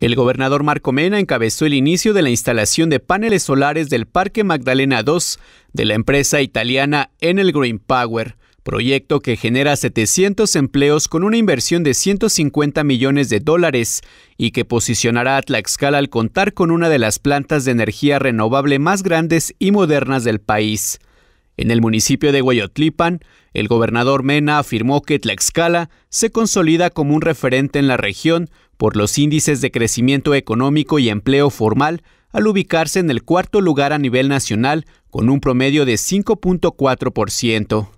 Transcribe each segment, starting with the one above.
El gobernador Marco Mena encabezó el inicio de la instalación de paneles solares del Parque Magdalena II de la empresa italiana Enel Green Power, proyecto que genera 700 empleos con una inversión de 150 millones de dólares y que posicionará a Tlaxcala al contar con una de las plantas de energía renovable más grandes y modernas del país. En el municipio de Guayotlipan, el gobernador Mena afirmó que Tlaxcala se consolida como un referente en la región por los índices de crecimiento económico y empleo formal al ubicarse en el cuarto lugar a nivel nacional con un promedio de 5.4%.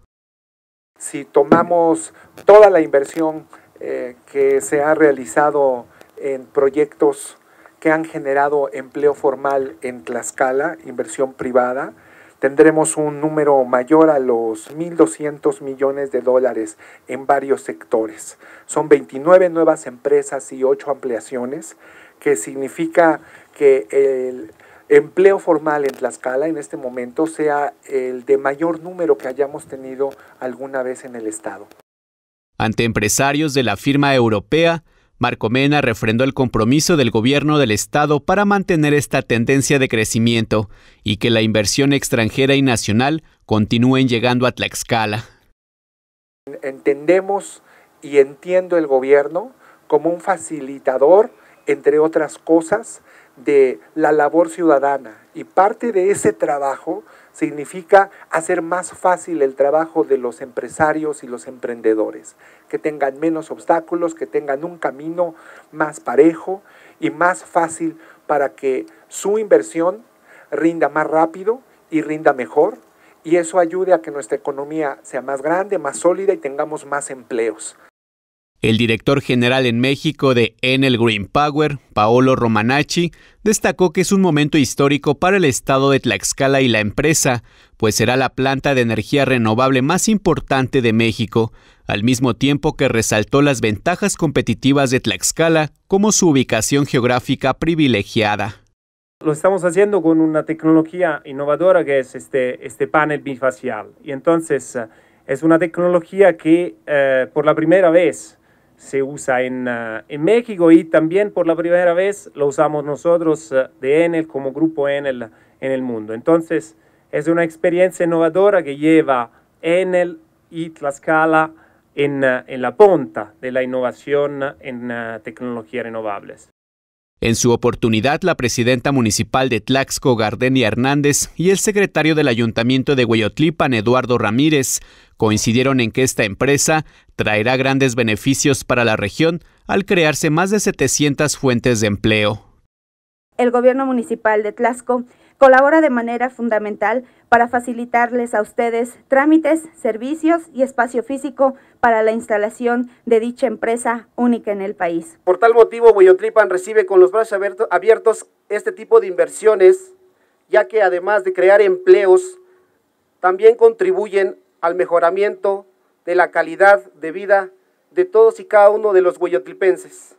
Si tomamos toda la inversión eh, que se ha realizado en proyectos que han generado empleo formal en Tlaxcala, inversión privada, Tendremos un número mayor a los 1.200 millones de dólares en varios sectores. Son 29 nuevas empresas y 8 ampliaciones, que significa que el empleo formal en Tlaxcala en este momento sea el de mayor número que hayamos tenido alguna vez en el Estado. Ante empresarios de la firma europea, Marco Mena refrendó el compromiso del gobierno del Estado para mantener esta tendencia de crecimiento y que la inversión extranjera y nacional continúen llegando a Tlaxcala. Entendemos y entiendo el gobierno como un facilitador entre otras cosas, de la labor ciudadana. Y parte de ese trabajo significa hacer más fácil el trabajo de los empresarios y los emprendedores, que tengan menos obstáculos, que tengan un camino más parejo y más fácil para que su inversión rinda más rápido y rinda mejor y eso ayude a que nuestra economía sea más grande, más sólida y tengamos más empleos. El director general en México de Enel Green Power, Paolo Romanachi, destacó que es un momento histórico para el estado de Tlaxcala y la empresa, pues será la planta de energía renovable más importante de México, al mismo tiempo que resaltó las ventajas competitivas de Tlaxcala como su ubicación geográfica privilegiada. Lo estamos haciendo con una tecnología innovadora que es este, este panel bifacial. Y entonces eh, es una tecnología que eh, por la primera vez se usa ah, en, México y también por la primera vez lo usamos nosotros ah, de Enel como grupo Enel ah, en el mundo. Entonces es una experiencia innovadora que lleva Enel y Tlaxcala en, la punta de la innovación en tecnologías renovables. En su oportunidad, la presidenta municipal de Tlaxco, Gardenia Hernández, y el secretario del Ayuntamiento de Hueyotlipan, Eduardo Ramírez, coincidieron en que esta empresa traerá grandes beneficios para la región al crearse más de 700 fuentes de empleo. El gobierno municipal de Tlaxco colabora de manera fundamental para facilitarles a ustedes trámites, servicios y espacio físico para la instalación de dicha empresa única en el país. Por tal motivo, Boyotripan recibe con los brazos abiertos este tipo de inversiones, ya que además de crear empleos, también contribuyen al mejoramiento de la calidad de vida de todos y cada uno de los guayotlipenses.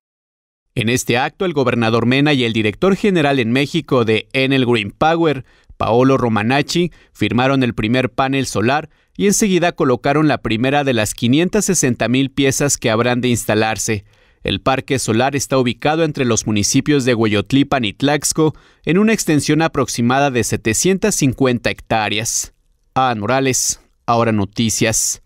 En este acto, el gobernador Mena y el director general en México de Enel Green Power, Paolo Romanachi, firmaron el primer panel solar y enseguida colocaron la primera de las 560 mil piezas que habrán de instalarse. El parque solar está ubicado entre los municipios de Hueyotlipan y Tlaxco, en una extensión aproximada de 750 hectáreas. A. Morales, Ahora Noticias.